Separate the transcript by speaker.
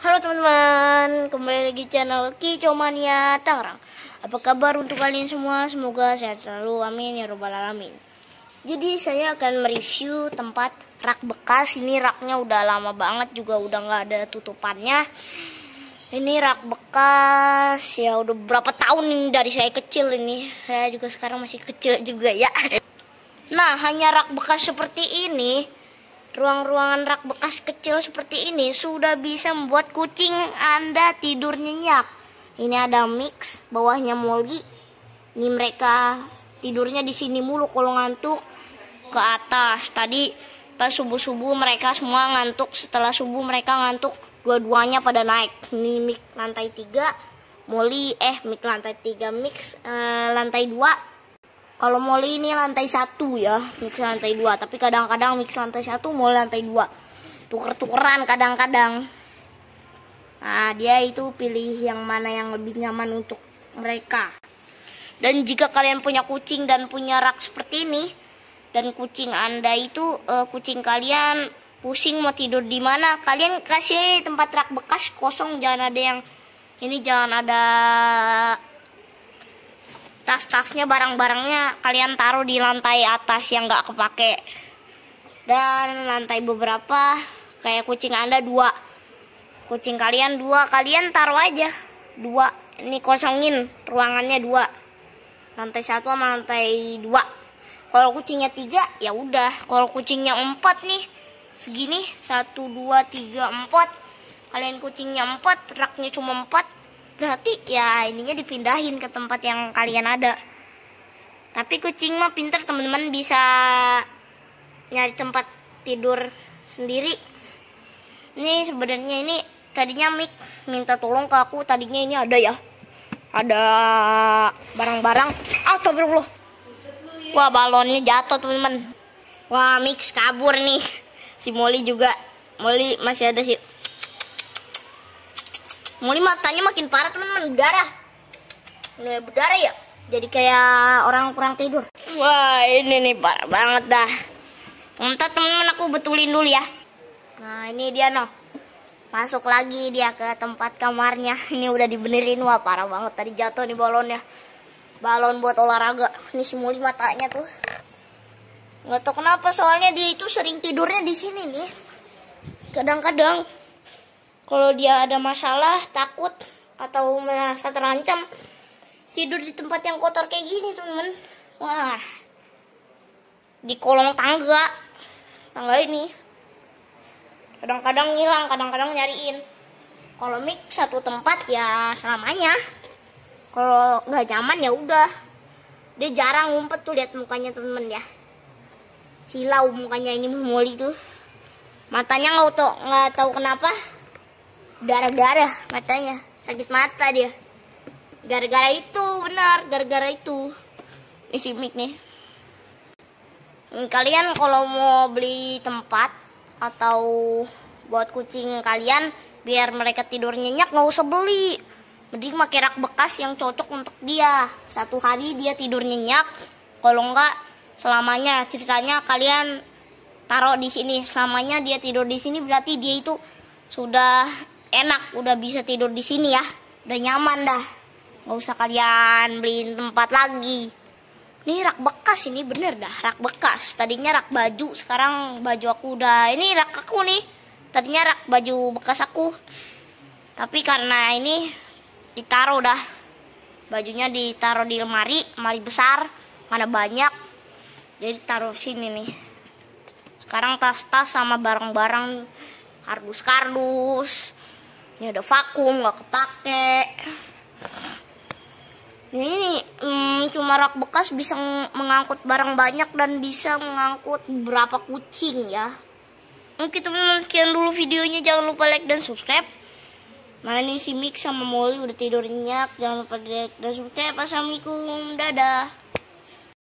Speaker 1: Halo teman-teman, kembali lagi channel Kicomania Tangerang. Apa kabar untuk kalian semua? Semoga sehat selalu. Amin ya robbal alamin. Jadi saya akan mereview tempat rak bekas. Ini raknya udah lama banget juga udah nggak ada tutupannya. Ini rak bekas ya udah berapa tahun nih dari saya kecil ini. Saya juga sekarang masih kecil juga ya. Nah, hanya rak bekas seperti ini Ruang-ruangan rak bekas kecil seperti ini sudah bisa membuat kucing Anda tidur nyenyak. Ini ada mix, bawahnya molgi. Ini mereka tidurnya di sini mulu kalau ngantuk ke atas. Tadi pas subuh-subuh mereka semua ngantuk, setelah subuh mereka ngantuk, dua-duanya pada naik. Ini mix lantai 3, Molly eh mix lantai 3, mix eh, lantai 2 kalau mall ini lantai satu ya mix lantai dua tapi kadang-kadang mix lantai satu mall lantai dua tuker-tukeran kadang-kadang nah dia itu pilih yang mana yang lebih nyaman untuk mereka dan jika kalian punya kucing dan punya rak seperti ini dan kucing anda itu uh, kucing kalian pusing mau tidur di mana kalian kasih tempat rak bekas kosong jangan ada yang ini jangan ada tas-tasnya barang-barangnya kalian taruh di lantai atas yang gak kepake dan lantai beberapa kayak kucing anda dua kucing kalian dua kalian taruh aja dua ini kosongin ruangannya dua lantai satu sama lantai dua kalau kucingnya tiga ya udah kalau kucingnya empat nih segini satu dua tiga empat kalian kucingnya empat raknya cuma empat berarti ya ininya dipindahin ke tempat yang kalian ada tapi kucing mah pinter teman-teman bisa nyari tempat tidur sendiri ini sebenarnya ini tadinya Mik minta tolong ke aku tadinya ini ada ya ada barang-barang astagfirullah wah balonnya jatuh teman-teman wah Mik kabur nih si Molly juga Molly masih ada sih Mau matanya makin parah teman-teman berdarah. Udah berdarah ya. Jadi kayak orang kurang tidur. Wah ini nih parah banget dah. Entah teman-teman aku betulin dulu ya. Nah ini dia noh. Masuk lagi dia ke tempat kamarnya. Ini udah dibenerin wah parah banget tadi jatuh nih balonnya. Balon buat olahraga. Ini Muli matanya tuh. Nggak tahu kenapa soalnya dia itu sering tidurnya di sini nih. Kadang-kadang kalau dia ada masalah takut atau merasa terancam tidur di tempat yang kotor kayak gini temen. wah di kolong tangga tangga ini kadang-kadang hilang kadang-kadang nyariin kalau mik satu tempat ya selamanya kalau nggak nyaman ya udah dia jarang ngumpet tuh lihat mukanya temen ya silau mukanya ini Muli tuh matanya nggak tau nggak tahu kenapa darah-darah matanya sakit mata dia gara-gara itu benar gara-gara itu ini mic nih hmm, kalian kalau mau beli tempat atau buat kucing kalian biar mereka tidur nyenyak nggak usah beli mending pakai rak bekas yang cocok untuk dia satu hari dia tidur nyenyak kalau enggak selamanya ceritanya kalian taruh di sini selamanya dia tidur di sini berarti dia itu sudah enak udah bisa tidur di sini ya udah nyaman dah nggak usah kalian beli tempat lagi ini rak bekas ini bener dah rak bekas tadinya rak baju sekarang baju aku udah ini rak aku nih tadinya rak baju bekas aku tapi karena ini ditaruh dah bajunya ditaruh di lemari lemari besar mana banyak jadi taruh sini nih sekarang tas-tas sama barang-barang kardus-kardus ini ada vakum nggak kepake ini hmm, cuma rak bekas bisa mengangkut barang banyak dan bisa mengangkut berapa kucing ya mungkin teman-teman sekian dulu videonya jangan lupa like dan subscribe nah ini si Mik sama Molly udah tidur nyenyak jangan lupa like dan subscribe assalamualaikum dadah